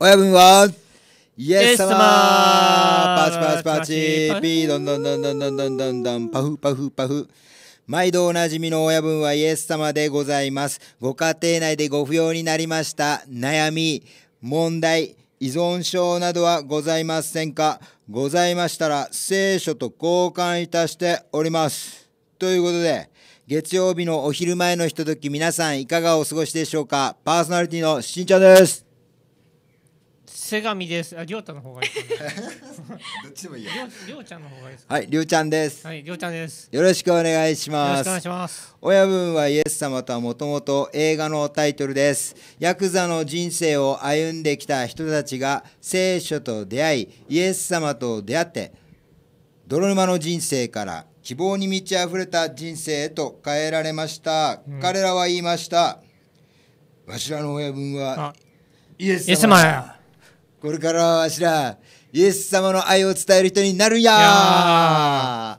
親分はイエス様パチパチパチピーどんどんどんどんどんどんどんどんパフパフパフ毎度おなじみの親分はイエス様でございますご家庭内でご不要になりました悩み問題依存症などはございませんかございましたら聖書と交換いたしておりますということで月曜日のお昼前のひととき皆さんいかがお過ごしでしょうかパーソナリティのしんちゃんですセガミです。あ、りょうたの方がいい。どっちでもいいよ。りょうちゃんの方がいいはい、りょうちゃんです。はい、りょうちゃんです。よろしくお願いします。お願いします。親分はイエス様とはもともと映画のタイトルです。ヤクザの人生を歩んできた人たちが聖書と出会い、イエス様と出会って、泥沼の人生から希望に満ち溢れた人生へと変えられました。うん、彼らは言いました。わしらの親分はイエス様や。これからはわしら、イエス様の愛を伝える人になるやア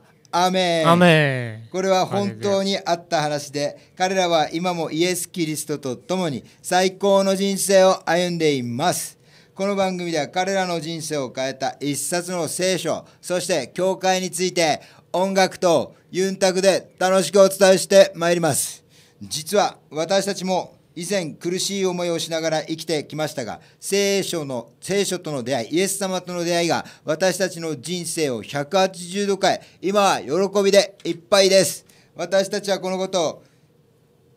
メンこれは本当にあった話で彼らは今もイエス・キリストと共に最高の人生を歩んでいますこの番組では彼らの人生を変えた一冊の聖書そして教会について音楽とユンタクで楽しくお伝えしてまいります実は私たちも以前苦しい思いをしながら生きてきましたが、聖書の、聖書との出会い、イエス様との出会いが私たちの人生を180度変え、今は喜びでいっぱいです。私たちはこのことを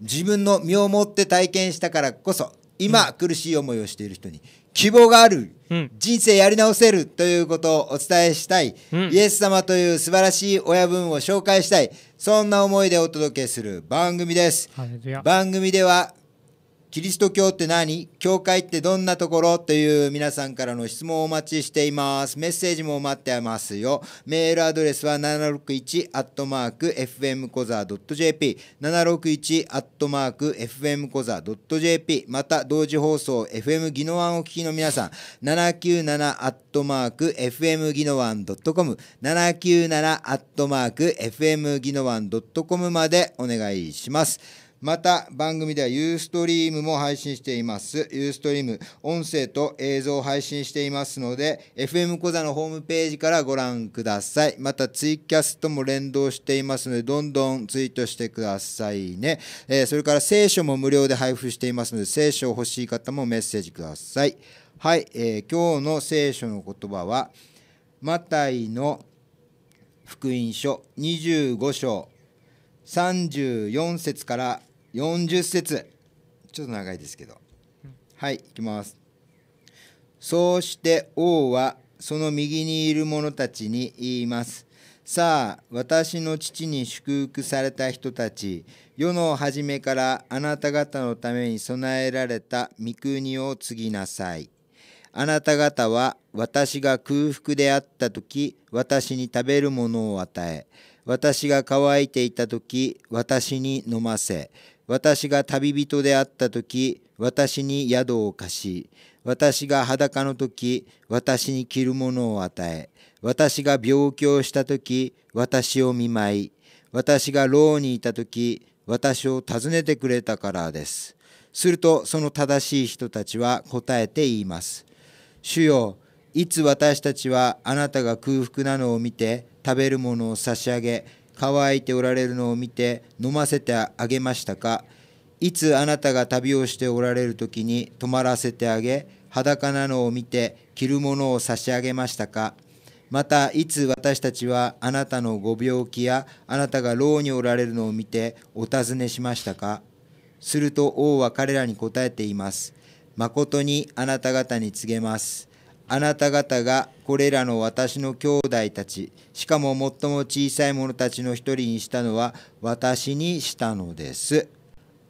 自分の身をもって体験したからこそ、今苦しい思いをしている人に希望がある、うん、人生やり直せるということをお伝えしたい、うん、イエス様という素晴らしい親分を紹介したいそんな思いでお届けする番組です番組ではキリスト教って何教会ってどんなところという皆さんからの質問をお待ちしています。メッセージも待ってますよ。メールアドレスは 761-fmkoza.jp。761-fmkoza.jp。また、同時放送 FM ギノワンをお聞きの皆さん、797-fm ギノワン .com。797-fm ギノワン .com までお願いします。また番組ではユーストリームも配信していますユーストリーム音声と映像を配信していますので FM 小座のホームページからご覧くださいまたツイキャスとも連動していますのでどんどんツイートしてくださいね、えー、それから聖書も無料で配布していますので聖書を欲しい方もメッセージくださいはい、えー、今日の聖書の言葉はマタイの福音書25章34節から40節ちょっと長いですけど、はいいきますそうして王はその右にいる者たちに言いますさあ私の父に祝福された人たち世の初めからあなた方のために備えられた御国を継ぎなさいあなた方は私が空腹であった時私に食べるものを与え私が乾いていた時私に飲ませ私が旅人であった時、私に宿を貸し、私が裸の時、私に着るものを与え、私が病気をした時、私を見舞い、私が牢にいた時、私を訪ねてくれたからです。すると、その正しい人たちは答えて言います。主よ、いつ私たちはあなたが空腹なのを見て、食べるものを差し上げ、乾いておられるのを見て飲ませてあげましたかいつあなたが旅をしておられる時に泊まらせてあげ裸なのを見て着るものを差し上げましたかまたいつ私たちはあなたのご病気やあなたが牢におられるのを見てお尋ねしましたかすると王は彼らに答えています。誠にあなた方に告げます。あなた方がこれらの私の兄弟たち、しかも最も小さい者たちの一人にしたのは私にしたのです。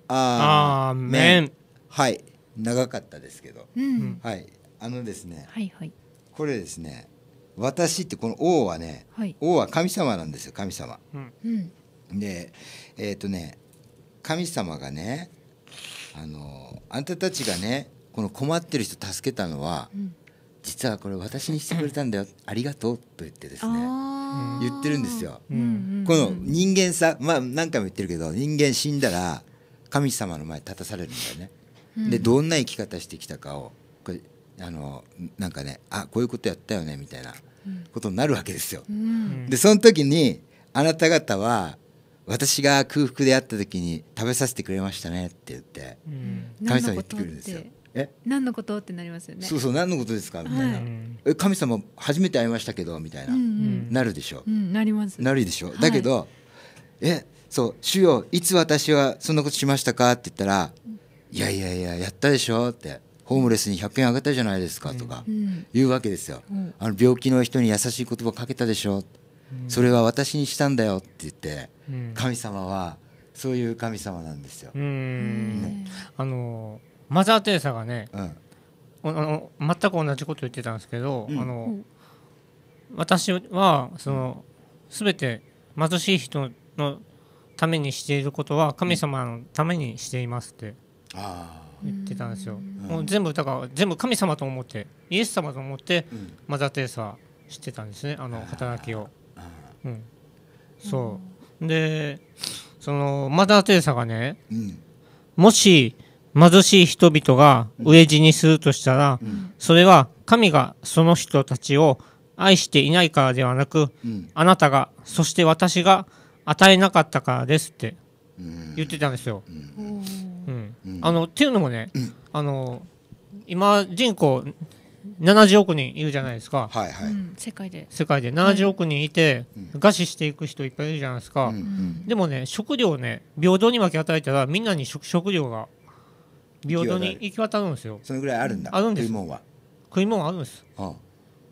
あーメン。はい、長かったですけど。うん、はい、あのですね、はいはい、これですね、私ってこの王はね、はい、王は神様なんですよ、神様。うん、で、えっ、ー、とね、神様がね、あのあんたたちがねこの困ってる人助けたのは、うん、実はこれ私にしてくれたんだよありがとうと言ってですね言ってるんですよ、うん、この人間さまあ何回も言ってるけど人間死んだら神様の前立たされるんだよね、うん、でどんな生き方してきたかをこれあのなんかねあこういうことやったよねみたいなことになるわけですよ、うん、でその時にあなた方は私が空腹で会った時に食べさせてくれましたねって言って神様言ってくるんですよ。え何のことってなりますよねそうそう何のことですかみたいな、え神様初めて会いましたけどみたいな、なるでしょ、うなりますなるでしょ、はだけどえそう「主よいつ私はそんなことしましたか?」って言ったら「いやいやいややったでしょ」って「ホームレスに100円あげたじゃないですか」とか言うわけですよ、あの病気の人に優しい言葉かけたでしょ」それは私にしたんだよって言って、神様はそういう神様なんですよ。あのマザー・テレサがね、うん、あの全く同じこと言ってたんですけど、うん、あの、うん、私はその全て貧しい人のためにしていることは神様のためにしていますって言ってたんですよ。もう全部だから全部神様と思ってイエス様と思って、マザー・テレサ知ってたんですねあの働きを。うん、そうでそのマザー・テレサがね、もし貧しい人々が飢え死にするとしたら、それは神がその人たちを愛していないからではなく、あなたがそして私が与えなかったからですって言ってたんですよ。うんあのっていうのもね、あの今人口70億人いるじゃないですか、はいはい、世界で世界で70億人いて、餓死していく人いっぱいいるじゃないですか、でもね食料ね平等に分け与えたらみんなに食食料が平等に行き渡るんですよそのぐらいあるんだあるんです食い物は食い物あるんです、うん、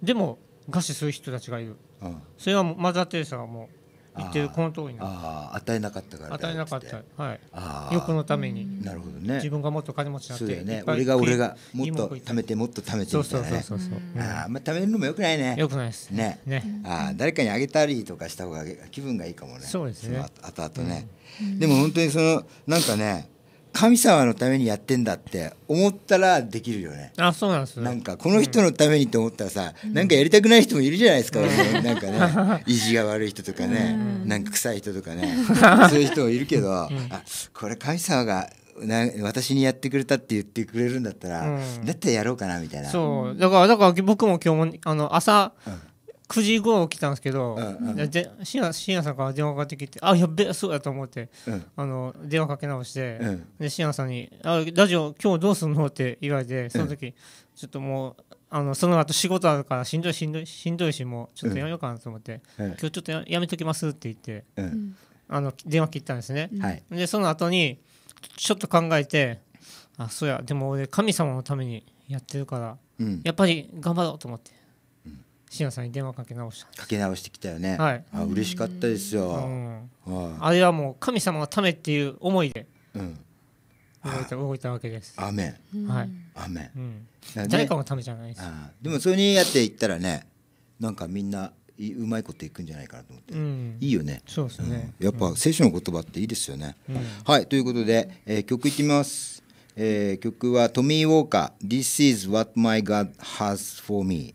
でも餓死する人たちがいる、うん、それはマザー・テレサがもう言ってるこの通りなあで与えなかったから与えなかったはいああ欲のためになるほどね自分がもっと金持ちになってそうだよね俺が俺がもっと貯めてもっと貯めてみたいなねああんま貯めるのもよくないねよくないですねねああ誰かにあげたりとかした方が気分がいいかもねそうですね後々ねでも本当にそのなんかね神様のためにやってんだって思ったらできるよね。あそうなんですね。なんかこの人のためにと思ったらさ、うん、なんかやりたくない人もいるじゃないですか。うん、なんかね 意地が悪い人とかね、うん、なんか臭い人とかね そういう人もいるけど、あこれ神様がな私にやってくれたって言ってくれるんだったら、うん、だってやろうかなみたいなそうだからだから僕も今日もあの朝、うん9時ごろ起きたんですけど、深夜深夜さんから電話かかってきて、あ、やべえ、そうやと思って、うん、あの電話かけ直して、うん、で深夜さんにあ、ラジオ今日どうすんのって言われて、その時、うん、ちょっともう、あのその後仕事あるからしんどいしんどいしんどいし、もうちょっとやめようかなと思って、今日ちょっとややめときますって言って、あの電話切ったんですね。で、その後に、ちょっと考えて、あ、そうや、でも俺、神様のためにやってるから、やっぱり頑張ろうと思って。しのさんに電話かけ直したかけ直してきたよね、はい、あ嬉しかったですよ、うんはい、あれはもう神様のためっていう思いで、うん、動いた動いたわけですアメンはいアうん、誰かのためじゃないですあでもそれにやっていったらねなんかみんなうまいこといくんじゃないかなと思って、うん、いいよねそうですね、うん、やっぱ聖書の言葉っていいですよね、はいということで、えー、曲いきますえー、曲はトミー・ウォーカー「This is what my God has for me」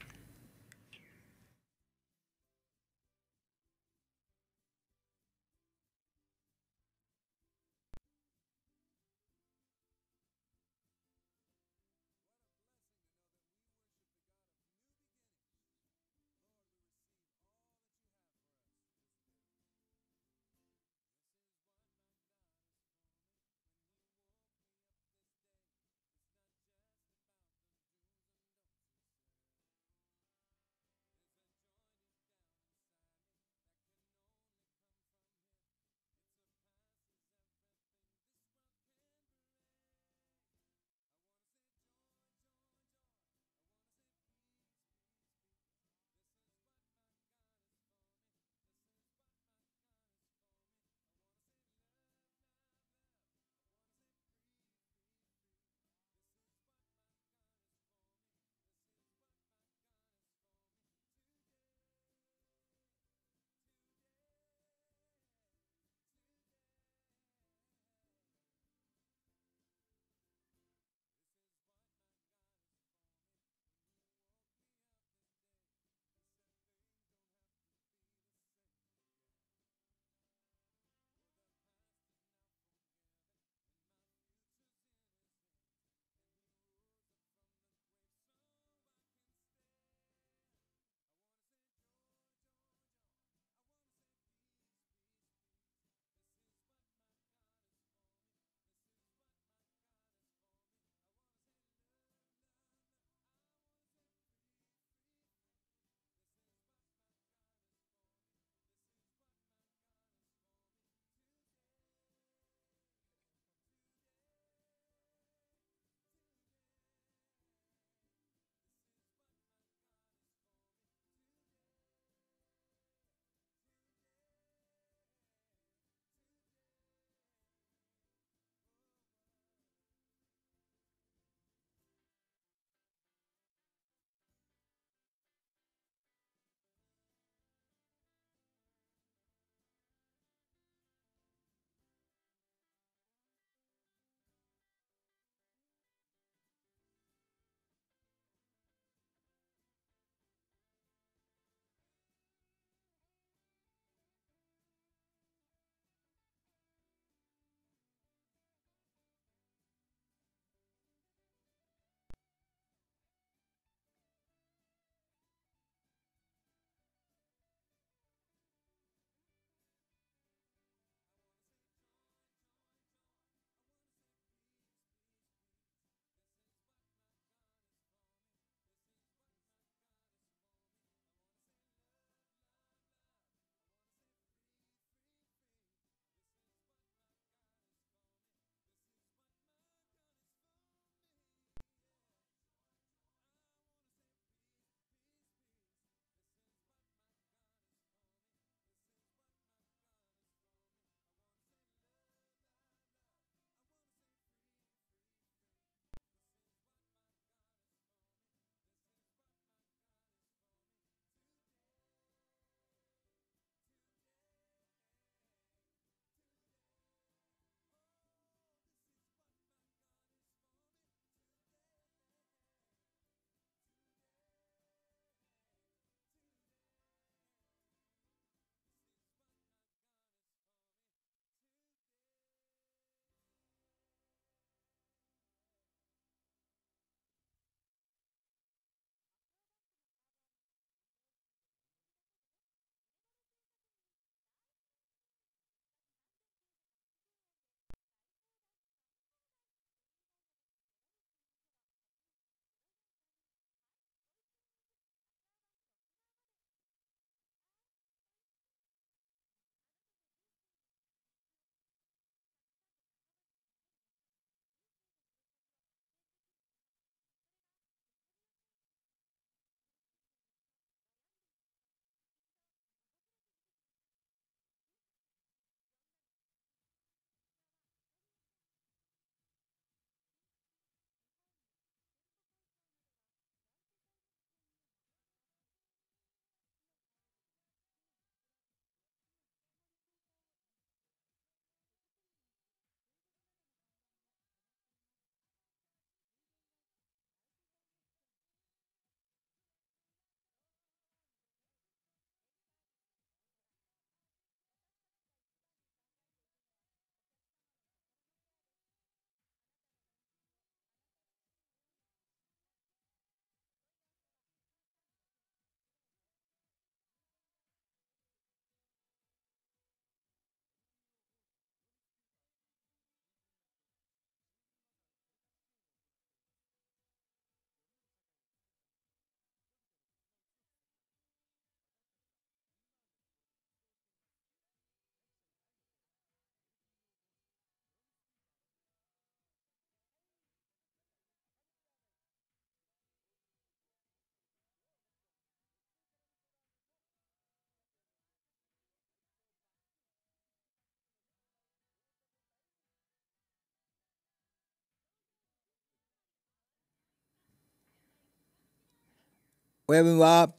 親分は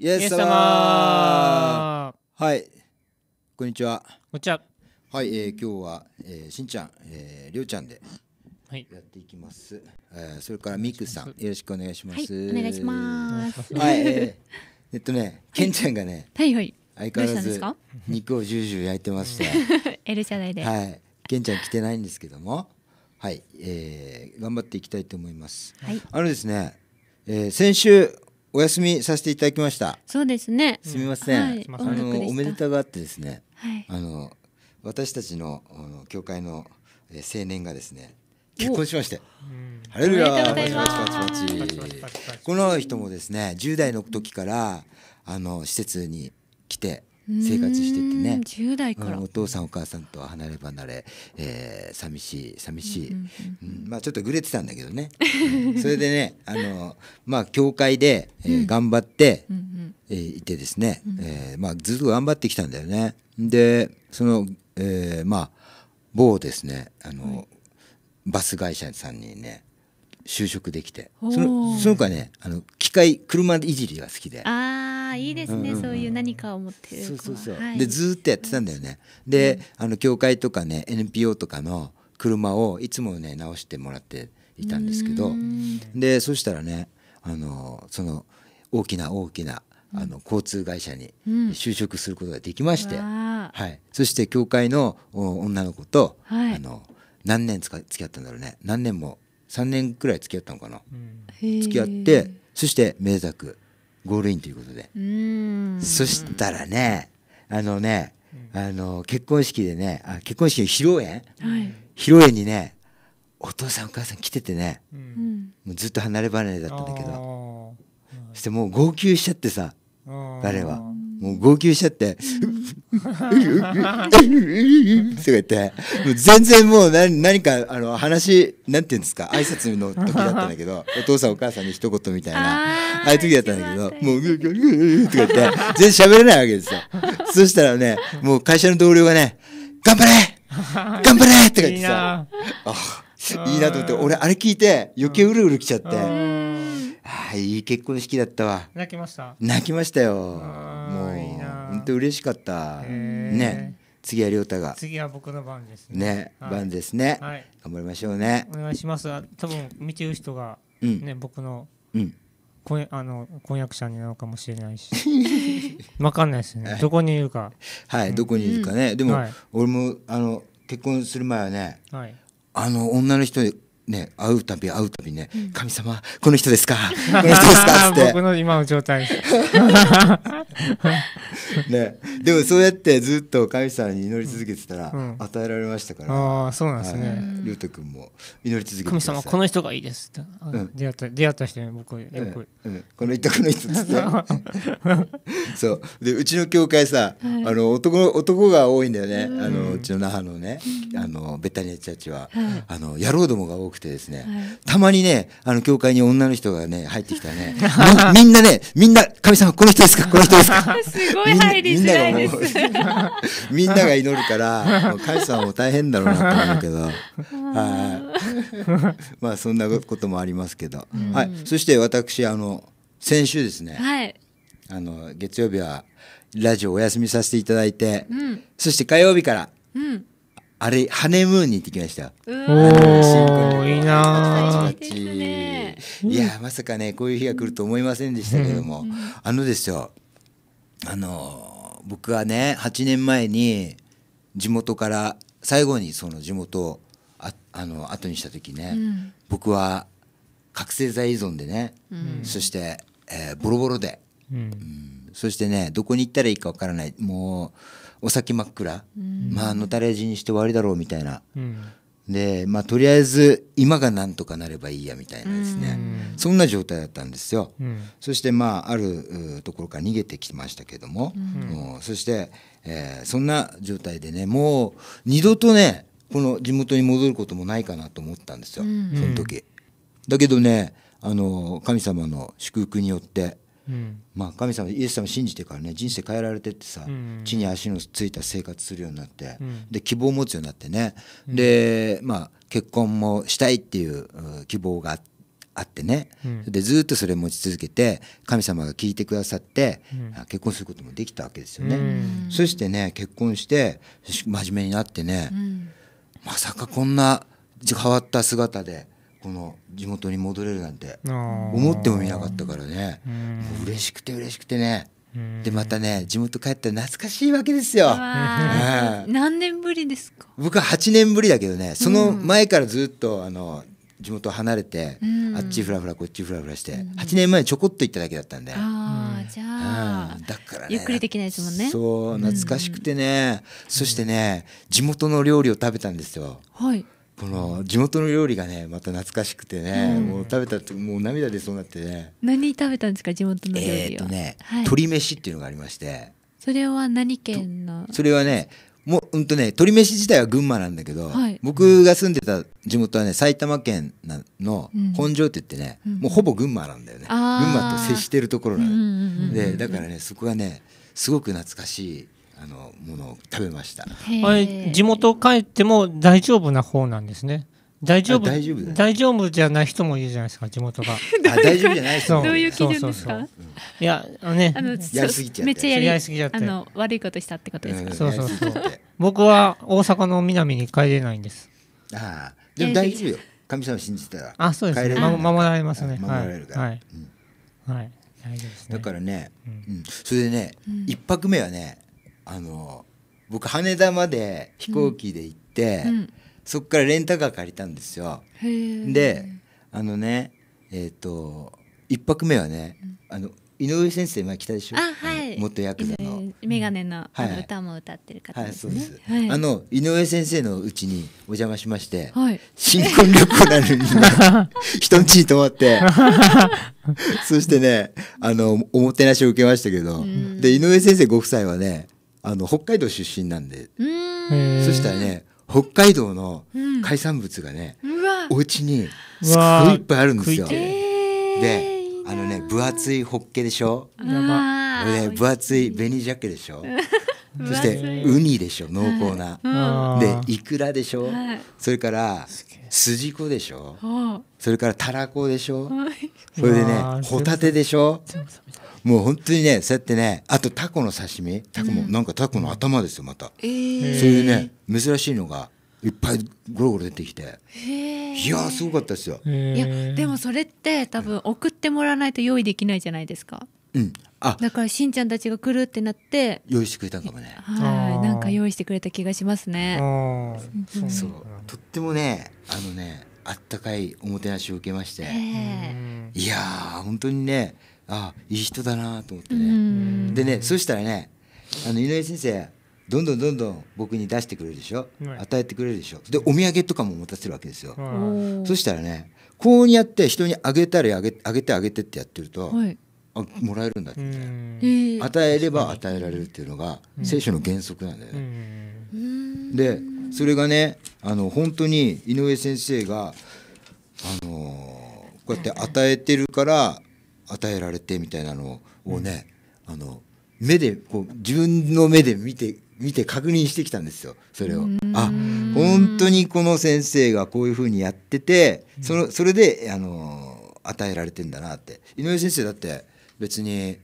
イエス様はいこんにちはこんにちははい、えー、今日は、えー、しんちゃん、えー、りょうちゃんでやっていきます、はい、えー、それからみくさんよろしくお願いします、はい、お願いしますはい、えー、えっとねけんちゃんがね、はい、はいはい相変わらず肉をジュージュー焼いてまして エルシャダイではいけんちゃん来てないんですけどもはい、えー、頑張っていきたいと思います、はい、あのですね、えー、先週お休みさせていただきましたそうですねすみません、はい、あのおめでたがあってですね、はい、あの私たちの教会の青年がですね結婚しましてハレルヤこの人もですね10代の時からあの施設に来て生活しててね1代から、うん、お父さんお母さんとは離れ離れ、えー、寂しい寂しい、うんうんうん、まあちょっとぐれてたんだけどね、うん、それでねあのまあ教会で、えー、頑張って、うん、えー、いてですね、うん、えー、まあ、ずっと頑張ってきたんだよねでその、えー、まあ某ですねあの、はい、バス会社さんにね就職できてそのその子はねあの機械車いじりが好きで。あいいですね、うんうんうん、そういう何かを持ってるそうそうそう、はい、でずっとやってたんだよね、で、あの教会とかね NPO とかの車をいつもね直してもらっていたんですけどでそしたらねあのその大きな大きなあの交通会社に就職することができまして、うん、はい、そして教会の女の子と、はい、あの何年つか付き合ったんだろうね何年も3年くらい付き合ったのかな、うん、付き合ってそして名作ゴールインということでそしたらねあのねあの結婚式でねあ結婚式披露宴、はい、披露宴にねお父さんお母さん来ててね、うん、もうずっと離れ離れだったんだけどそしてもう号泣しちゃってさ彼は。もう号泣しちゃって、とか言って、もう全然もう何何かあの話、なんていうんですか、挨拶の時だったんだけど、お父さんお母さんに一言みたいな、ああいう時だったんだけど、もう、ぐぐとか言って、全然喋れないわけですよ。そしたらね、もう会社の同僚がね、頑張れ頑張れとか言ってさ、あいいなと思って、俺あれ聞いて余計うるうる来ちゃって。はいい結婚式だったわ。泣きました。泣きましたよ。もう、いい本当嬉しかった。ね。次は亮太が。次は僕の番ですね。ね、はい、番ですね、はい。頑張りましょうね。お願いします。多分見てる人がね、うん、僕の。うん。婚あの婚約者になるかもしれないし分 かんないですね、はい、どこにいるかはい、うん、どこにいるかね、でも、俺もあの結婚する前はね、はい、あの女の人ね、会うたび会うたびね、うん、神様、この人ですか、この人ですかって。僕の今の状態ね、でもそうやってずっと神様に祈り続けてたら、与えられましたから。ああ、そうなんですね。りょうたくも祈り続けて神様、この人がいいですって。うん、出会った、出会った人に僕、よく、この人、この人っつって。そう。で、うちの教会さ、はい、あの、男、男が多いんだよね。あの、うちの那覇のね、あの、ベタニアチャーチは、はい、あの、野郎どもが多くくてですね、はい、たまにね、あの、教会に女の人がね、入ってきたらね、みんなね、みんな、神様、この人ですかこの人ですか すごい入りづらいです。みんなが 祈るから、神様も大変だろうなと思うけど、はい。まあ、そんなこともありますけど、うん、はい。そして私、あの、先週ですね、はい。あの、月曜日は、ラジオお休みさせていただいて、うん、そして火曜日から、うんあれハネムーンに行ってきましたおーいいないやまさかねこういう日が来ると思いませんでしたけども、うん、あのですよあの僕はね8年前に地元から最後にその地元をああの後にした時ね、うん、僕は覚醒剤依存でね、うん、そして、えー、ボロボロで、うん、そしてねどこに行ったらいいかわからないもうお先真っ暗、うん、まあ野垂れ死にして終わりだろうみたいな、うん、でまあとりあえず今がなんとかなればいいやみたいなですね、うん、そんな状態だったんですよ、そしてまああるところから逃げてきましたけども、そして、えー、そんな状態でねもう二度とねこの地元に戻ることもないかなと思ったんですよ、その時。だけどねあの神様の祝福によってまあ、神様イエス様信じてからね人生変えられてってさ、地に足のついた生活するようになって、で希望を持つようになってね、で、まあ、結婚もしたいっていう希望があって。あってね、でずっとそれ持ち続けて神様が聞いてくださって、結婚することもできたわけですよね、そしてね結婚して真面目になってね、まさかこんな変わった姿でこの地元に戻れるなんて思ってもみなかったからねう嬉しくて嬉しくてねでまたね地元帰ったら懐かしいわけですよ、何年ぶりですか僕は8年ぶりだけどねその前からずっとあの地元離れて、あっちふらふらこっちふらふらして、う8年前にちょこっと行っただけだったんでああじゃあ、だからゆっくりできないですもんねそう懐かしくてね、そしてね地元の料理を食べたんですよはいこの地元の料理がねまた懐かしくてね、うん、もう食べたもう涙出そうになってね何食べたんですか地元の料理はえっとね、はい、鶏飯っていうのがありましてそれは何県のそれはねもう、うんとね、鳥飯自体は群馬なんだけど、はい、僕が住んでた地元はね、埼玉県の本庄って言ってね、うん、もうほぼ群馬なんだよね。群馬と接してるところなの、んん、で、だからね、そこはね、すごく懐かしいあのものを食べましたはい、地元帰っても大丈夫な方なんですね大丈夫大丈夫大丈夫じゃない人もいるじゃないですか地元が あ、大丈夫じゃないそうそうそう、ですいやあのねあのやりすぎちゃってめっちゃやりすぎちゃってあの悪いことしたってことですか、そうそうそう僕は大阪の南に帰れないんですああでも大丈夫よ神様信じたらあそうですね守られますね守られるからはい、はい、うんはい、大丈夫です、ね、だからね、うん、それでね一、うん、泊目はねあの僕羽田まで飛行機で行って、うん、そこからレンタカー借りたんですよ。であのねえっ、ー、と一泊目はね、あの井上先生前来たでしょ。あはい。元ヤクザのメガネの歌も歌ってる方ですね。はい、あの井上先生のうちにお邪魔しまして、新婚旅行なのに 人んちに泊まって、そしてねあのおもてなしを受けましたけど、で井上先生ご夫妻はねあの北海道出身なんでそしたらね北海道の海産物がね、うん、お家にすごいいっぱいあるんですよ。であのね分厚いホッケでしょや分厚い紅ジャケでしょ そしてウニでしょ濃厚な、はい、でイクラでしょ、はい、それからすじこでしょそれからたらこでしょ、それでねホタテでしょもう本当にね、そうやってね、あとタコの刺身、タコも、うん、なんかタコの頭ですよ、また。えー、そういうね、珍しいのが。いっぱいゴロゴロ出てきてえいやすごかったですよいやでもそれって多分送ってもらわないと用意できないじゃないですか、うん、あだからしんちゃんたちが来るってなって用意してくれたかもねはいなんか用意してくれた気がしますねそうとってもねあのねあったかいおもてなしを受けましていやー本当にねあいい人だなと思ってねでねそしたらねあの井上先生どんどんどんどん僕に出してくれるでしょ、はい、与えてくれるでしょでお土産とかも持たせるわけですよ、そしたらねこうやって人にあげたりあげあげてあげてってやってると、はい、あもらえるんだって与えれば与えられるっていうのが聖書の原則なんだよね。でそれがねあの本当に井上先生が、あのー、こうやって与えてるから与えられてみたいなのをね、うん、あの目でこう自分の目で見て見て確認してきたんですよそれを。あ本当にこの先生がこういうふうにやっててそのそれであの与えられてんだなって井上先生だって別に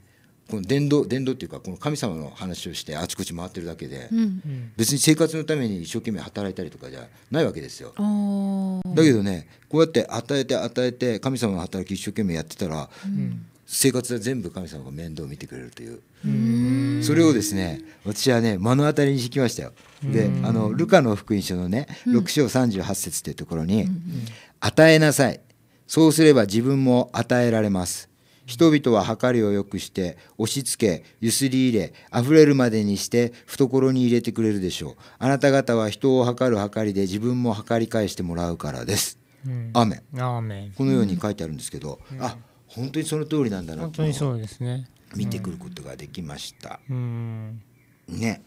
この伝道伝道っていうかこの神様の話をしてあちこち回ってるだけで、うん、別に生活のために一生懸命働いたりとかじゃないわけですよ。だけどねこうやって与えて与えて神様の働き一生懸命やってたら、うん、生活は全部神様が面倒を見てくれるというそれをですね私はね目の当たりにしてきましたよ。であのルカの福音書のね6章38節っていうところに「与えなさいそうすれば自分も与えられます」人々は計りを良くして押し付けゆすり入れ溢れるまでにして懐に入れてくれるでしょうあなた方は人を計る計りで自分も計り返してもらうからです、うん、アメこのように書いてあるんですけど、うん、あ本当にその通りなんだなと本当にそうですね見てくることができました、うん、ね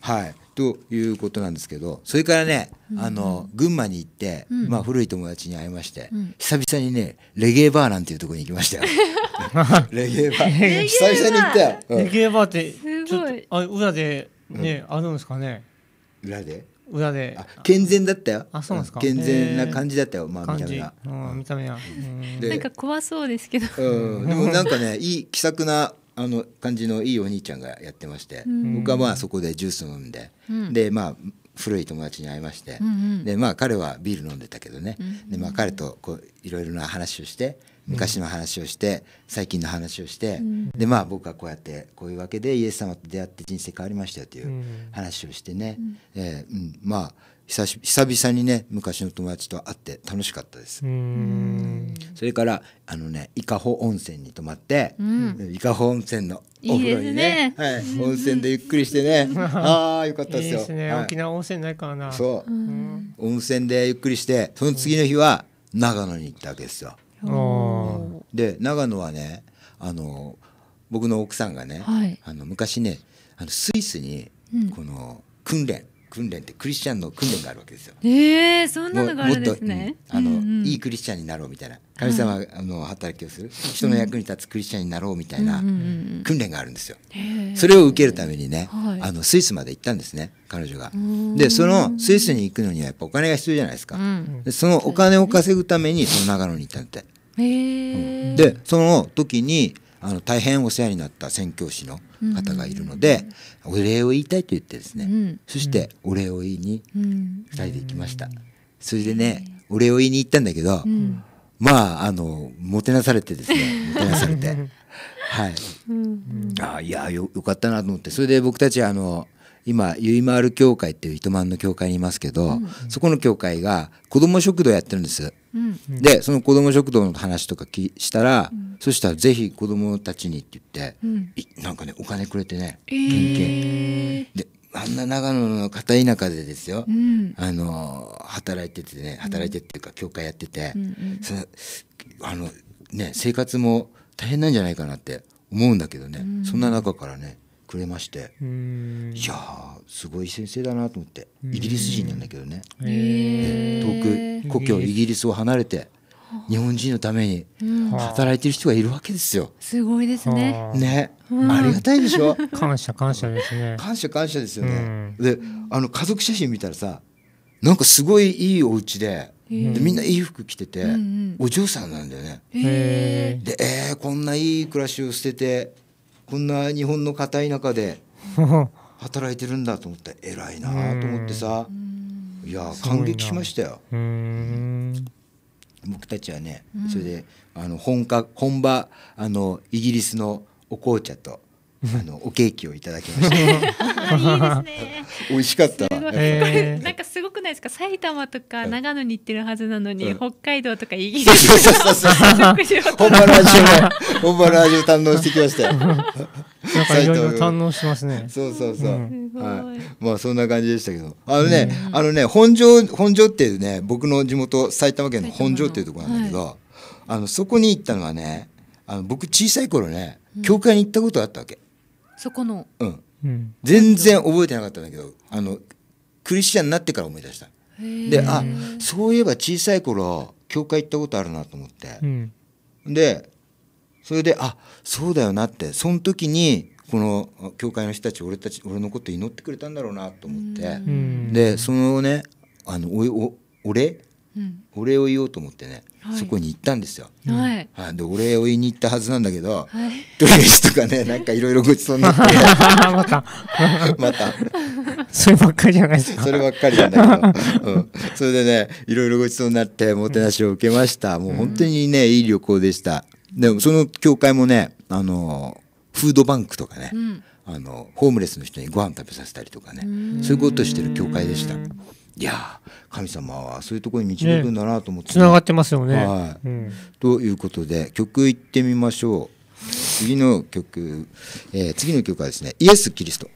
はい、ということなんですけどそれからね、あの群馬に行って、まあ、古い友達に会いまして、久々にねレゲエバーなんていうところに行きましたよ。レゲエバー久々に行ったよ。レゲエバーってちょっあ裏でね、あるんですかね裏で裏で健全だったよあそうなんですか健全な感じだったよ、まあ見た目がうん、見た目は、なんか怖そうですけど、うん、でもなんかねいい気さくなあの感じのいいお兄ちゃんがやってまして、僕はまあそこでジュース飲んで、でまあ古い友達に会いまして、でまあ彼はビール飲んでたけどね、でまあ彼とこういろいろな話をして昔の話をして、最近の話をして、でまあ僕はこうやってこういうわけでイエス様と出会って人生変わりましたよという話をしてね、えーうん、まあ久し久々にね昔の友達と会って楽しかったですそれからあのね伊香保温泉に泊まって伊香保温泉のお風呂にね、ね、はい、温泉でゆっくりしてねああよかったですよいいですね、はい、沖縄温泉ないからなそう温泉でゆっくりしてその次の日は長野に行ったわけですよで長野はねあの僕の奥さんがね、はい、あの昔ねあのスイスにこの訓練、うん訓練ってクリスチャンの訓練があるわけですよ。えー、そんなのがあるんですね。もっと、うん、あの、うんうん、いいクリスチャンになろうみたいな神様の働きをする、はい、人の役に立つクリスチャンになろうみたいな訓練があるんですよ。うん、それを受けるためにね、あのスイスまで行ったんですね彼女が。でそのスイスに行くのにはやっぱお金が必要じゃないですか。うん、でそのお金を稼ぐためにその長野に行ったんだって。うん、でその時にあの大変お世話になった宣教師の方がいるので、うん、お礼を言いたいと言ってですね、うん、そしてお礼を言いに2人で行きました、それでねお礼を言いに行ったんだけど、まああのもてなされてですね もてなされてはい、あいやよよかったなと思ってそれで僕たちあの今ゆいまる協会っていう糸満の協会にいますけど、うん、そこの協会が子ども食堂やってるんです、うん、でその子ども食堂の話とかきしたら、うん、そしたらぜひ子どもたちにって言って、うん、なんかねお金くれてね県警、えー、であんな長野の片田舎でですよ、あの働いててね働いてっていうか協会やってて、あのね生活も大変なんじゃないかなって思うんだけどね、そんな中からねくれましていやすごい先生だなと思ってイギリス人なんだけどね、え遠く故郷イギリスを離れて日本人のために働いてる人がいるわけですよ。すごいですね。ね、ありがたいでしょ。感謝感謝ですね。感謝感謝ですよね。で、あの家族写真見たらさ、なんかすごいいいお家で、でみんないい服着てて、お嬢さんなんだよね。で、えー、こんないい暮らしを捨ててこんな日本の片い中で働いてるんだと思って偉いなと思ってさいや感激しましたよ。僕たちはね、それであの本家本場あのイギリスのお紅茶とあのおケーキをいただきました。美味しかった。なんかすごくないですか。埼玉とか長野に行ってるはずなのに、北海道とかイギリス。本場の味を 本場の味を堪能してきましたよ。なんかいろいろ堪能しますね。そうそうそう。はい。まあそんな感じでしたけど、あのね、あのね本庄本庄っていうね僕の地元埼玉県の本庄っていうところなんだけど、あのそこに行ったのはね、あの僕小さい頃ね教会に行ったことあったわけ。そこの、うん、全然覚えてなかったんだけどあのクリスチャンになってから思い出したであそういえば小さい頃教会行ったことあるなと思って、うん、でそれであそうだよなってその時にこの教会の人たち俺たち俺のこと祈ってくれたんだろうなと思ってでそのねあのおおお礼、うん、お礼を言おうと思ってねそこに行ったんですよ。はい。はい、で、お礼を言いに行ったはずなんだけど、はい、トとかね、なんかいろいろごちそうになって。また。また。そればっかりじゃないですか。そればっかりなんだけど。うん。それでね、いろいろごちそうになって、もてなしを受けました。もう本当にね、いい旅行でした。でも、その教会もね、あの、フードバンクとかね、うん、あの、ホームレスの人にご飯食べさせたりとかね、そういうことしてる教会でした。いや神様はそういうところに導くんだなと思って、ね、つながってますよね、はいうん、ということで曲いってみましょう次の曲、えー、次の曲はですね「イエス・キリスト」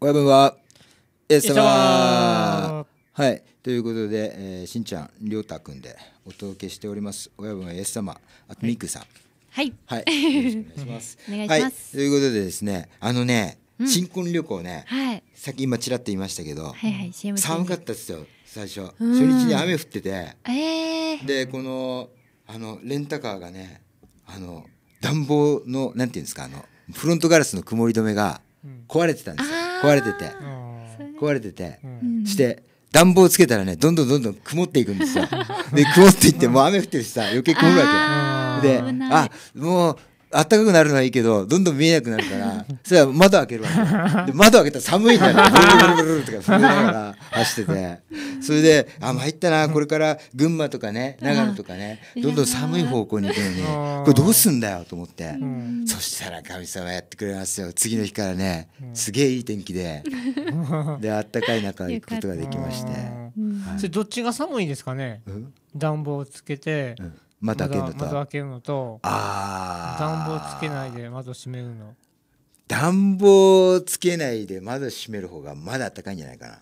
親分は、エス様はい、ということで、えー、しんちゃん、りょうたくんでお届けしております。親分はエス様、あとみくさん。はい。はい。よろしくお願いします。お願いします、はい、ということでですね、あのね、新婚旅行ね、はい、さっき今ちらっと言いましたけど、はいはい、寒かったですよ、最初。初日に雨降ってて、えで、この、あの、レンタカーがね、あの、暖房の、なんていうんですか、あの、フロントガラスの曇り止めが壊れてたんですよ。壊れてて壊れてて、して暖房つけたらねどんどんどんどん曇っていくんですよ で曇っていってもう雨降ってるしさ余計曇るわけであもうあったかくなるのはいいけどどんどん見えなくなるから それは窓開けるわけで窓開けたら寒いんだよ ブルブルブルブルとか震えながら走っててそれであ参ったなこれから群馬とかね長野とかねどんどん寒い方向に行くのにこれどうすんだよと思って、そしたら神様やってくれますよ次の日からねすげえいい天気でであったかい中行くことができまして、それどっちが寒いですかね、暖房をつけて、窓開けるのと窓開けるのとあ暖房つけないで窓閉めるの暖房つけないで窓閉める方がまだ暖かいんじゃないか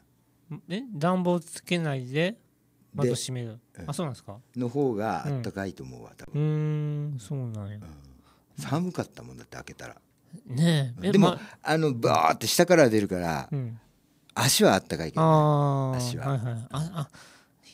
なえ暖房つけないで窓閉める、うん、あそうなんですかの方が暖かいと思うわ、うん、多分うんそうなんや、うん、寒かったもんだって開けたらねえでも、まあ、のバーって下から出るから、うん、足は暖かいけど、ね、足は、はいはい、ああ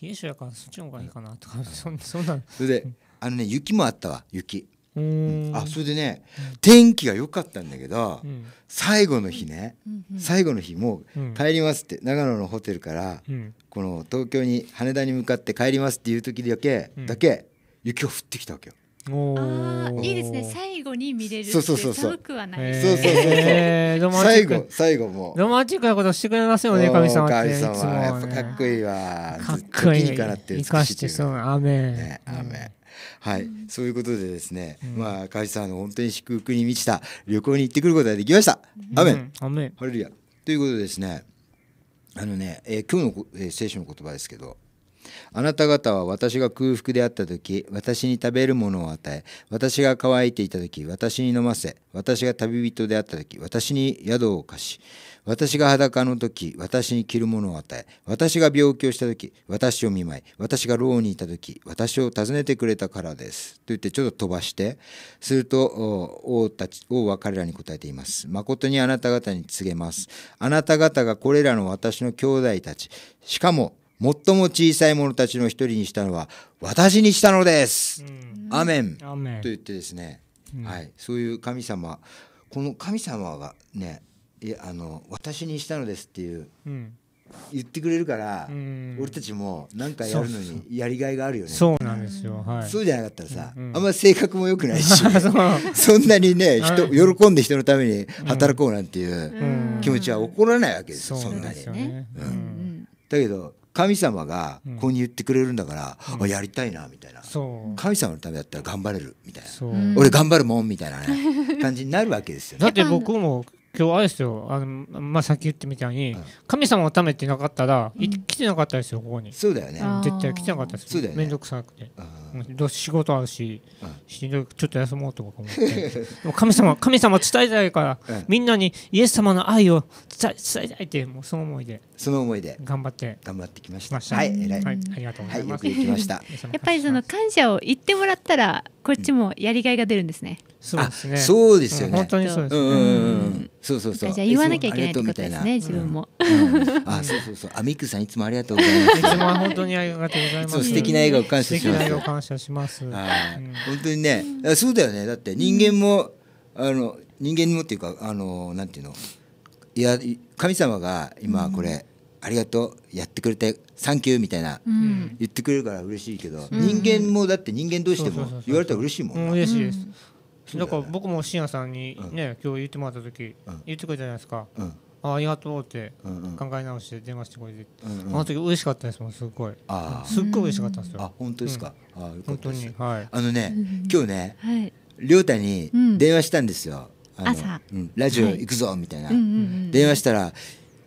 冷え性やからそっちの方がいいかなとか、そんそんなそれであのね雪もあったわ雪うんあそれでね天気が良かったんだけど、うん、最後の日ね、うん最後の日もう帰りますって、長野のホテルから、この東京に羽田に向かって帰りますっていう時だけ、だけ雪が降ってきたわけよ。ああいいですね最後に見れるそうそうそうそうくはない、そうそうそうそう、えー、最後最後もロマンチックなことしてくれますよね神様って神様は、ね、やっぱかっこいいわかっこいい時からってかしてそう雨メね、アメン、はい、そういうことでですね、うん、まあ海さんの本当に祝福に満ちた旅行に行ってくることができました。雨、メン、うん、アハレルヤということでですねあのね、えー、今日の、えー、聖書の言葉ですけどあなた方は私が空腹であった時、私に食べるものを与え、私が乾いていた時、私に飲ませ、私が旅人であった時、私に宿を貸し、私が裸の時、私に着るものを与え、私が病気をした時、私を見舞い、私が牢にいた時、私を訪ねてくれたからです。と言ってちょっと飛ばして、すると王たち、王は彼らに答えています。誠にあなた方に告げます。あなた方がこれらの私の兄弟たち、しかも最も小さい者たちの一人にしたのは私にしたのです、うん、アメンと言ってですね、うん、はい、そういう神様この神様がねいやあの私にしたのですっていう、うん、言ってくれるから俺たちも何かやるのにやりがいがあるよねそうなんですよ、はい、そうじゃなかったらさ、うんあんまり性格も良くないし そんなにね人、喜んで人のために働こうなんていう気持ちは起こらないわけですよ、そんなに。ね、だけど神様がこうに言ってくれるんだから、やりたいなみたいな、神様のためだったら頑張れるみたいな俺頑張るもんみたいな、ね、感じになるわけですよね。だって僕も今日あれですよあの、まあ、さっき言ってみたいに、神様をためてなかったら、い来てなかったですよここにそうだよね絶対来てなかったですよ面倒、くさくてどう仕事あるし、しんどいちょっと休もうとか思って でも神様神様伝えたいから、みんなにイエス様の愛を伝え伝えたいってもうその思いでその思いで頑張って頑張ってきましたはい偉い、はい、ありがとうございます、はい、やっぱりその感謝を言ってもらったらこっちもやりがいが出るんですね、そうですね。そうですよね。本当にそうです。うん、そうそうそう。じゃ言わなきゃいけないってことですね、自分も。あ、そうそうそう。あ、ミクさんいつもありがとうございます。いつも本当にありがとうございます。素敵な笑顔感謝します。素敵な笑顔感謝します。本当にね、そうだよね。だって人間もあの人間もっていうかあのなんていうの、いや神様が今これ。ありがとうやってくれてサンキューみたいな、言ってくれるから嬉しいけど、人間もだって人間同士でも言われたら嬉しいもん、嬉しいですだから僕も信也さんにね、今日言ってもらった時、言ってくれたじゃないですか、あありがとうって考え直して電話してくれて、あの時嬉しかったですもんすごいあすっごい嬉しかったんですよあ本当ですか、あ本当にはいあのね今日ね、はい、太に電話したんですよ、朝、ラジオ行くぞみたいな、電話したら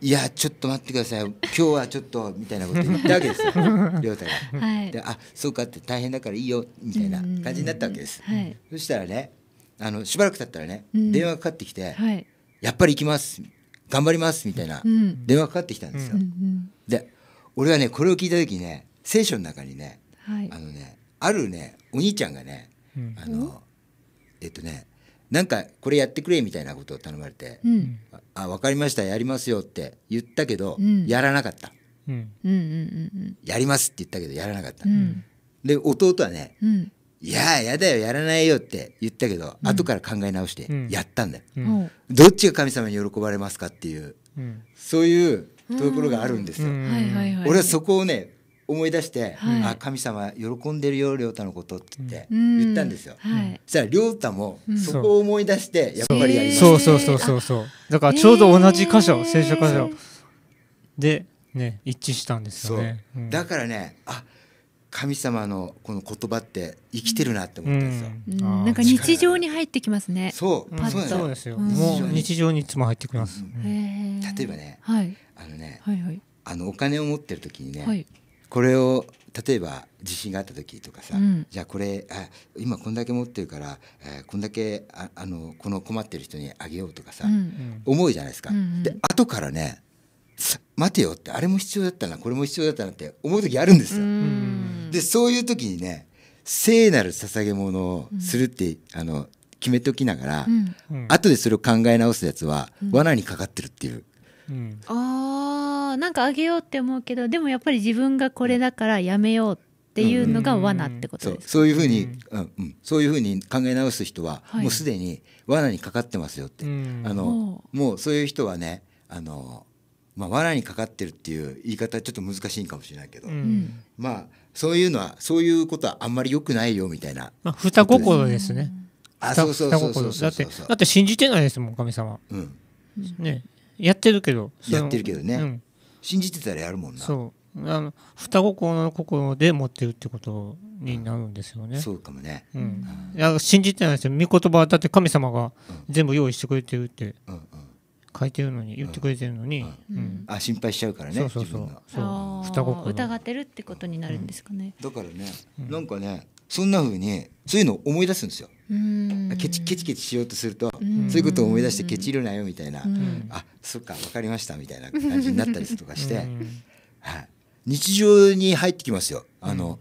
いやちょっと待ってください今日はちょっとみたいなこと言ったわけですよ亮太 が、はであそうかって大変だからいいよみたいな感じになったわけです、そしたらねあのしばらく経ったらね、うん、電話かかってきて、はい、やっぱり行きます頑張りますみたいな電話かかってきたんですよ。うん、で俺はねこれを聞いた時ね聖書の中にね、はい、あのねあるねお兄ちゃんがね、あのえっとねなんかこれやってくれみたいなことを頼まれて「うん、あ分かりましたやりますよ」って言ったけど、うん、やらなかった、うん、やります」って言ったけどやらなかった、で弟はね、いややだよやらないよって言ったけど、うん、後から考え直してやったんだよ、うん、どっちが神様に喜ばれますかっていう、うん、そういうところがあるんですよ、俺はそこをね思い出して、はい、あ神様喜んでるよ亮太のことって言ったんですよ、うんはい、そしたら亮太もそこを思い出してやっぱりやりました、そうそうそうそうそうだからちょうど同じ箇所、聖書箇所でね一致したんですよね、だからねあ神様のこの言葉って生きてるなって思ったんですよ、うんうん、なんか日常に入ってきますねそうそうですよ、もう日常にいつも入ってきます、例えばね、はい、あのね、はいはい、あのお金を持ってる時にね、はい、これを例えば地震があった時とかさ、うん、じゃあこれあ今こんだけ持ってるから、えー、こんだけああのこの困ってる人にあげようとかさ、うん、思うじゃないですか。うんうん、で後からね待てよってあれも必要だったなこれも必要だったなって思う時あるんですよ。でそういう時にね聖なる捧げ物をするって、あの決めておきながら、うん、後でそれを考え直すやつは、罠にかかってるっていう。うん、あなんかあげようって思うけどでもやっぱり自分がこれだからやめようっていうのが罠ってことですそういうふうに、うんうん、そういうふうに考え直す人は、もうすでに罠にかかってますよって、あのもうそういう人はねあの、まあ、罠にかかってるっていう言い方はちょっと難しいかもしれないけど、うん、まあそういうのはそういうことはあんまり良くないよみたいな、まあ、双心ですねあそうそうそうそうだってだって信じてないですもん神様、うん、ねやってるけどやってるけどね、うん、信じてたらやるもんなそうあの双心の心で持ってるってことになるんですよね、うん、そうかもね、うん、いや信じてないですよ御言葉だって神様が全部用意してくれてるって、うんうん書いてるのに言ってくれてるのに、あ心配しちゃうからねそうそうそうそう疑ってるってことになるんですかね、だからね、なんかねそんなふうにそういうのを思い出すんですよケチケチケチしようとするとそういうことを思い出してケチるなよみたいなあそっか分かりましたみたいな感じになったりとかして、はい、日常に入ってきますよあの、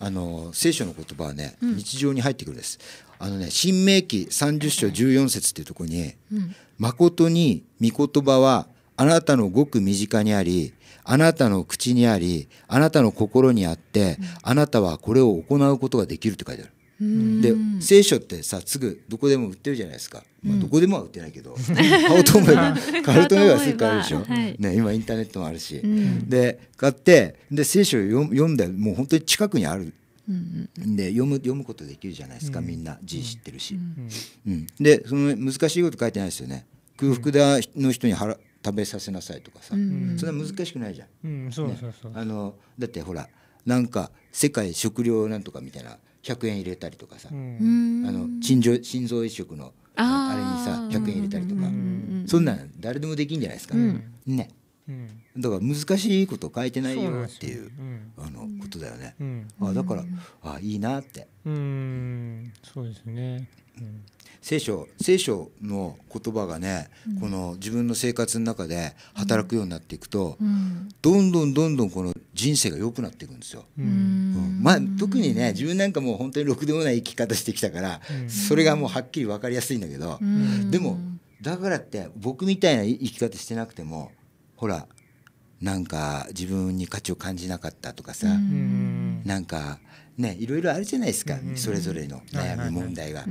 あの聖書の言葉はね、日常に入ってくるですあのね、新明記30章14節っていうところに、誠に御言葉はあなたのごく身近にあり、あなたの口にあり、あなたの心にあって、あなたはこれを行うことができるって書いてある。で聖書ってさすぐどこでも売ってるじゃないですか、まあ、どこでもは売ってないけど、うん、買おうと思えば 買おうと思えばすぐ買えるでしょ、はい、ね、今インターネットもあるし、うん、で買ってで聖書を読んでもう本当に近くにあるうんうん、で読む読むことできるじゃないですか、うん、みんな字知ってるし、うん、うん、でその難しいこと書いてないですよね空腹だの人に腹食べさせなさいとかさ、うん、そんな難しくないじゃん、ね、あのだってほらなんか世界食料なんとかみたいな100円入れたりとかさ、あの心臓心臓移植のあれにさ100円入れたりとか、そんなん誰でもできんじゃないですか、ね。だから難しいこと書いてないよっていうあのことだよね、あだからあいいなってうんそうですね、聖書聖書の言葉がね、この自分の生活の中で働くようになっていくと、どんどんどんどんこの人生が良くなっていくんですよ。うんまあ、特にね自分なんかもう本当にろくでもない生き方してきたから、それがもうはっきり分かりやすいんだけど、でもだからって僕みたいな生き方してなくてもほらなんか自分に価値を感じなかったとかさなんかねいろいろあるじゃないですかそれぞれの悩み問題が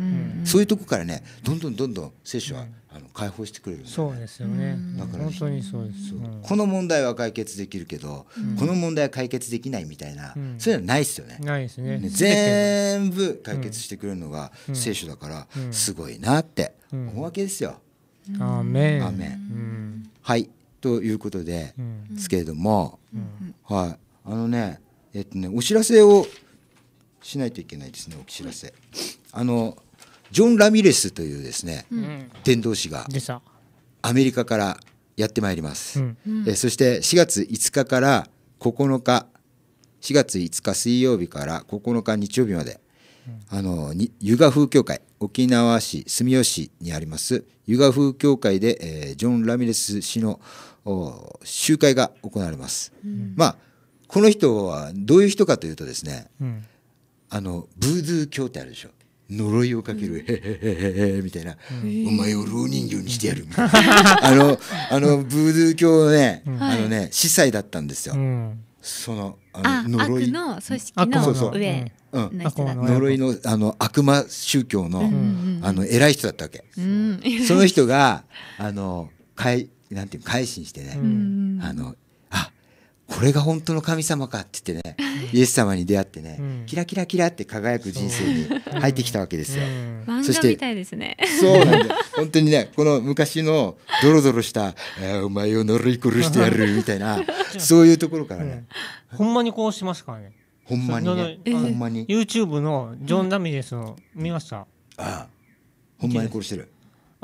そういうとこからねどんどんどんどん聖書はあの解放してくれるそうですよねだから本当にそうですこの問題は解決できるけどこの問題は解決できないみたいなそういうのはないですよねないですね全部解決してくれるのが聖書だからすごいなって思うわけですよ。アメンはいということで、ですけれども、はい、あのね、えっとね、お知らせをしないといけないですね、お知らせ。あの、ジョン・ラミレスというですね、伝道師がアメリカからやってまいります、うん、えそして4月5日から9日4月5日水曜日から9日日曜日まで、うん、あの湯河風協会沖縄市住吉にあります湯河風協会で、えー、ジョン・ラミレス氏の集会が行われます。うん、まあこの人はどういう人かというとですね、うん、あのブーズー教ってあるでしょ。呪いをかける、へへへへへみたいな、お前を老人形にしてやるみたいなあのあのブードゥー教のね、あのね司祭だったんですよ、そのあの呪いの組織の上呪いのあの悪魔宗教の,、あの偉い人だったわけ、その人があのなんていう改心してね、うん、あのあこれが本当の神様かって言ってね、イエス様に出会ってね、うん、キラキラキラって輝く人生に入ってきたわけですよ。そして、ね、そうなん本当にねこの昔のドロドロした「お前を乗り殺してやる」みたいなそういうところからね、うん、ほんまにこうしますからね。ほんまにね。ほんまに。YouTube のジョン・ダミレスの見ました。ああ。ほんまに殺してる。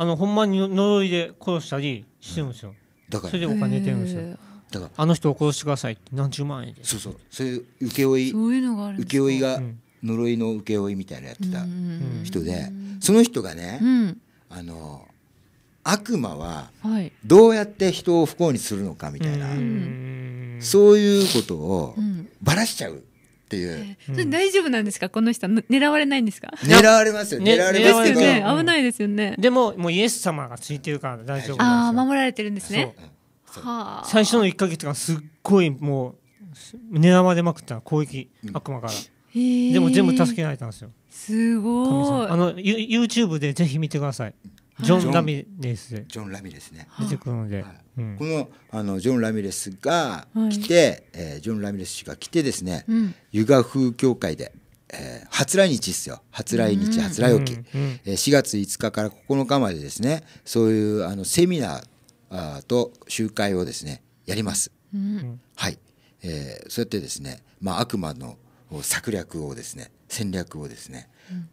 あのほんまに呪いで殺したりしてるんですよ、だかそられでお金出るんですよだからあの人を殺してくださいって何十万円でそうそうそういう請負いそういうのがあるんです請負いが呪いの請負いみたいなやってたうん人でその人がねうんあの悪魔はどうやって人を不幸にするのかみたいなうんそういうことをばらしちゃうっていう、えー、大丈夫なんですかこの人狙われないんですか狙われますよ、ね、狙われますけど、ね、危ないですよね、でももうイエス様がついてるから大丈夫ああ守られてるんですねはあ、最初の一か月間すっごいもう狙われまくった攻撃、うん、悪魔からでも全部助けられたんですよすごいあの YouTube でぜひ見てくださいジョン・ラミレスジョン・ラミレスね出てくるので、はいうん、このあのジョン・ラミレスが来て、はい、えー、ジョン・ラミレス氏が来てですね、湯河風教会で、えー、初来日ですよ初来日、初来沖、うん、えー、4月5日から9日までですねそういうあのセミナーあと集会をですねやります、うん、はい、えー、そうやってですね、まあ、悪魔の策略をですね戦略をですね、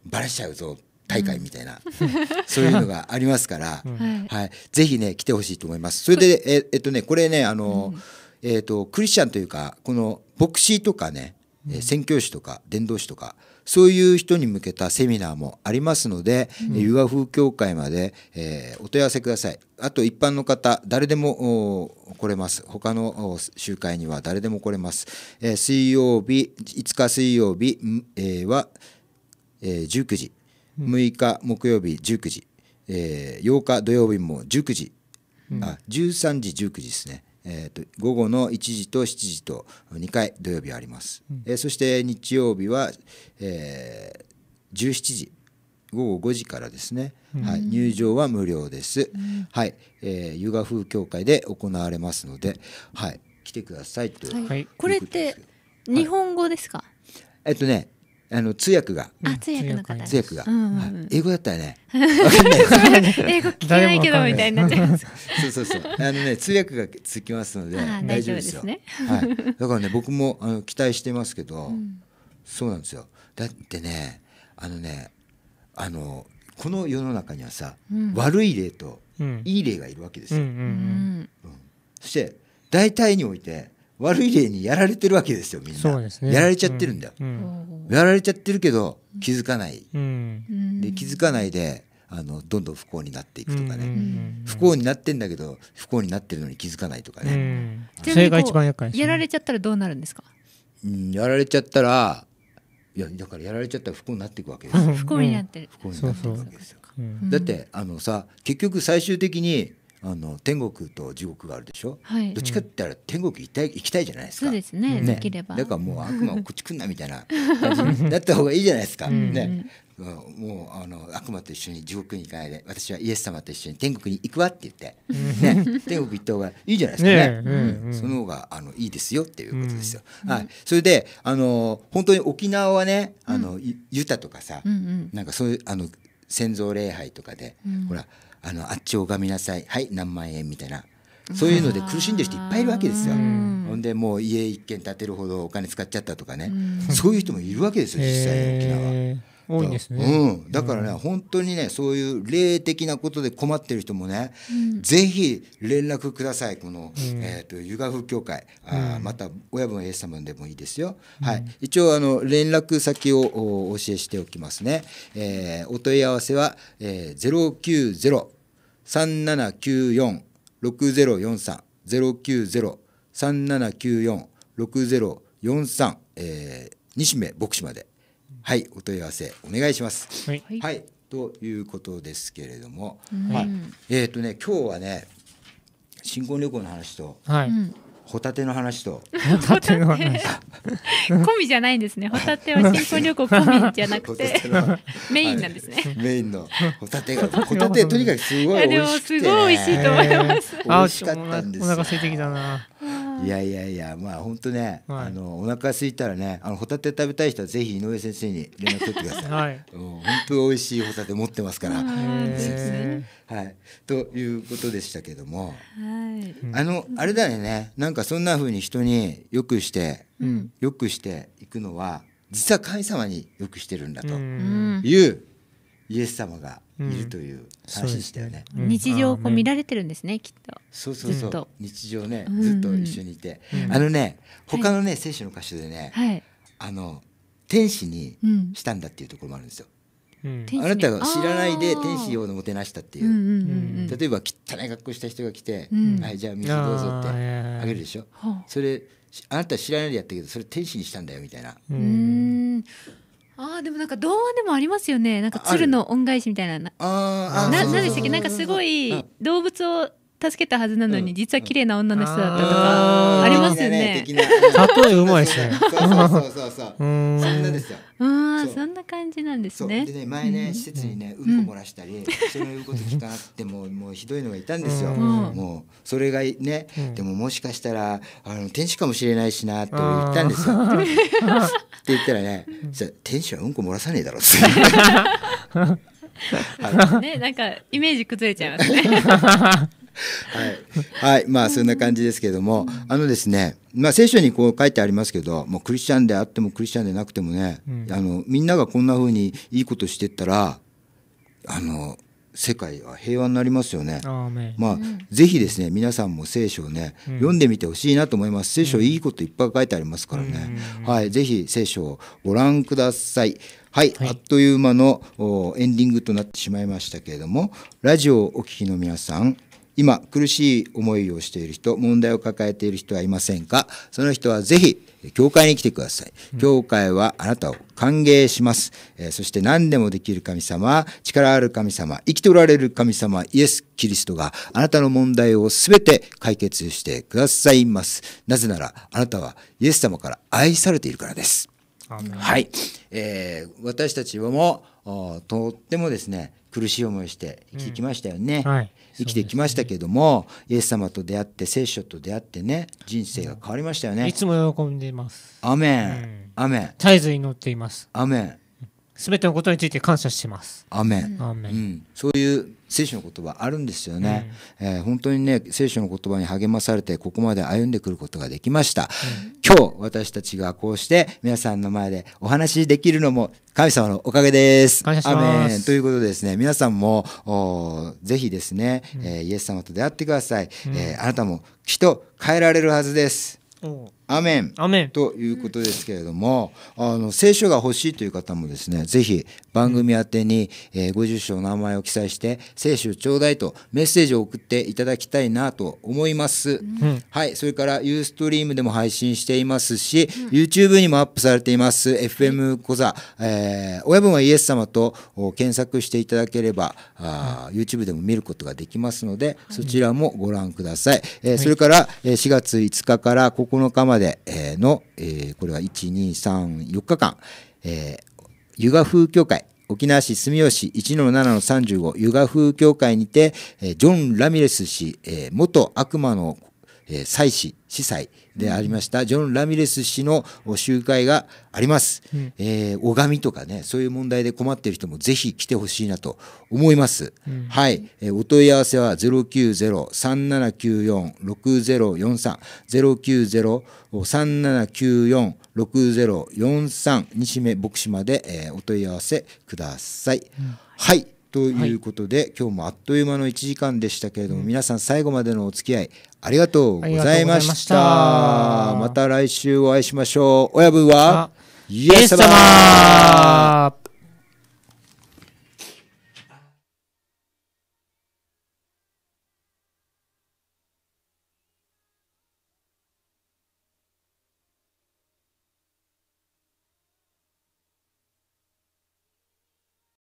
ばれちゃうぞ大会みたいな、うん、そういうのがありますから、うん、はい、ぜひね来てほしいと思います。それでええっとねこれねあの、うん、えっとクリスチャンというかこの牧師とかね、うん、宣教師とか伝道師とかそういう人に向けたセミナーもありますので、うん、湯和風協会まで、えー、お問い合わせください。あと一般の方、誰でも来れます。他の集会には誰でも来れます。えー、水曜日、5日水曜日、えー、は、えー、19時。6日木曜日19時、えー、8日土曜日も19時、うん、あ13時19時ですね、えーと、午後の1時と7時と2回土曜日あります、うん、えー、そして日曜日は、えー、17時午後5時からですね、うん、はい、入場は無料です、うん、はい、えー、湯河風協会で行われますので、はい、来てくださいと、はい、これって日本語ですか、はい、えっとねあの通訳が、う通訳の方通訳が、英語だったよね、英語聞けないけどみたいになっちゃいます。そうそうそう、あのね通訳がつきますので大丈夫ですよ。はい。だからね僕もあの期待してますけど、そうなんですよ。だってねあのねあのこの世の中にはさ、悪い例といい例がいるわけですよ。そして大体において悪い例にやられてるわけですよみんな、ね、やられちゃってるんだよ、うんうん、やられちゃってるけど気づかない、うん、で気づかないであのどんどん不幸になっていくとかね、うん不幸になってんだけど不幸になってるのに気づかないとかね、うん、それが一番厄介、ね、やられちゃったらどうなるんですか、うん、やられちゃったらいやだからやられちゃったら不幸になっていくわけですよ不幸になってる、不幸になっていくわけですよだってあのさ結局最終的にあの天国と地獄があるでしょ、はい、どっちかって言ったら天国行きたい行きたいじゃないですかそうですね、ね、できればだからもう悪魔をこっち来んなみたいなだった方がいいじゃないですか、ね、もうあの悪魔と一緒に地獄に行かないで私はイエス様と一緒に天国に行くわって言って、ね、天国行った方がいいじゃないですかね、うん、その方があのいいですよっていうことですよ、うん、はい、それであの本当に沖縄はねあの、ユタとかさ、うんうん、なんかそういうあの先祖礼拝とかで、うん、ほらあのあっち拝みなさいはい何万円みたいなそういうので苦しんでる人いっぱいいるわけですよ。ほんでもう家一軒建てるほどお金使っちゃったとかねそういう人もいるわけですよ実際沖縄は。多いですね、うん、だからね、うん、本当にねそういう霊的なことで困ってる人もね、うん、ぜひ連絡くださいこの、うん、えーと、湯河風協会、あまた親分 A 様でもいいですよ、はい一応あの連絡先をお教えしておきますね、えー、お問い合わせは、えー、090三七九四六ゼロ四三ゼロ九ゼロ三七九四六ゼロ四三えー、西目牧師まで、はい、お問い合わせお願いします。はい、はい、ということですけれども、はい、えっ、ー、とね今日はね新婚旅行の話と、はい、ホタテの話と。ホタテの話。込みじゃないんですね。ホタテは新婚旅行込みじゃなくて。メインなんですね。メインのホタテが、ホタテとにかくすごい美味しくて、ね。すごい美味しいと思います。美味しかったんです。お腹空いてきたな。いやいやいやまあ本当ね、はい、あのお腹空いたらねあのホタテ食べたい人はぜひ井上先生に連絡取ってください、はい、本当美味しいホタテ持ってますからはい、ということでしたけども、はい、あのあれだよねなんかそんなふうに人によくして、うん、よくしていくのは実は神様によくしてるんだというイエス様がいるという話でしたよね日常を見られてるんですねきっとそうそうそう日常ねずっと一緒にいて、あのね他のね、聖書の箇所でね、はい、あの天使にしたんだっていうところもあるんですよ、うん、あなたが知らないで天使をもてなしたっていう,、うん例えば汚い格好した人が来て「うん、はいじゃあ水どうぞ」ってあげるでしょそれあなた知らないでやったけどそれ天使にしたんだよみたいな。うんああでもなんか童話でもありますよねなんか鶴の恩返しみたいなああななんでしたっけなんかすごい動物を助けたはずなのに、実は綺麗な女の人だったとか、ありますよね。例えうまいですね。そうそうそうそう。うんそんなですよ。うん、そんな感じなんですね。でね、前ね、施設にね、うんこ漏らしたり、そういうこと聞かなくても、もうひどいのがいたんですよ。もう、それがね、でももしかしたら、あの、天使かもしれないしな、と言ったんですよ。って言ったらね、じゃ天使はうんこ漏らさねえだろう。ね、なんかイメージ崩れちゃいますね。はい、はい、まあそんな感じですけども、あのですね、まあ、聖書にこう書いてありますけどもうクリスチャンであってもクリスチャンでなくてもね、うん、あのみんながこんなふうにいいことしてったらあの世界は平和になりますよね。まあ、うん、ぜひですね皆さんも聖書をね、うん、読んでみてほしいなと思います。聖書いいこといっぱい書いてありますからね。うん、はい、ぜひ聖書をご覧ください。はい、はい、あっという間のエンディングとなってしまいましたけれども、ラジオをお聴きの皆さん、今苦しい思いをしている人、問題を抱えている人はいませんかその人はぜひ、教会に来てください。教会はあなたを歓迎します。えー、そして何でもできる神様、力ある神様、生きておられる神様、イエス・キリストがあなたの問題をすべて解決してくださいます。なぜなら、あなたはイエス様から愛されているからです。はい、えー、私たちもとってもですね苦しい思いをして生きてきましたよね。うんはい生きてきましたけども、ね、イエス様と出会って聖書と出会ってね人生が変わりましたよねいつも喜んでいますアメン、アメン絶えず祈っていますアメンすてのことについて感謝してますアメン、うん、そういう聖書の言葉あるんですよね、うん、えー、本当にね聖書の言葉に励まされてここまで歩んでくることができました、うん、今日私たちがこうして皆さんの前でお話しできるのも神様のおかげです感謝アメンということでですね皆さんもぜひですね、うん、えー、イエス様と出会ってください、えー、あなたもきっと変えられるはずですアメンということですけれども、あの聖書が欲しいという方もですね、ぜひ番組宛てに、えー、ご住所お名前を記載して、聖書ちょうだいとメッセージを送っていただきたいなと思います。うん、はい、それからユーストリームでも配信していますし、うん、YouTube にもアップされています、FM 講座、えー、親分はイエス様と検索していただければ、あ、うん、YouTube でも見ることができますので、そちらもご覧ください。えー、それから、え4月5日から9日までまでの、えこれは1、2、3、4日間、え湯河風協会、沖縄市住吉1-7-35湯河風協会にて、ジョン・ラミレス氏、元悪魔のえー、祭司、司祭でありました、ジョン・ラミレス氏の集会があります。うん、えー、拝みとかね、そういう問題で困っている人もぜひ来てほしいなと思います。うん、はい、えー、お問い合わせは090-3794-6043、090-3794-6043、西目牧師まで、えー、お問い合わせください。うん、はい。ということで、はい、今日もあっという間の1時間でしたけれども、うん、皆さん最後までのお付き合いありがとうございましたまた来週お会いしましょう親分はイエス様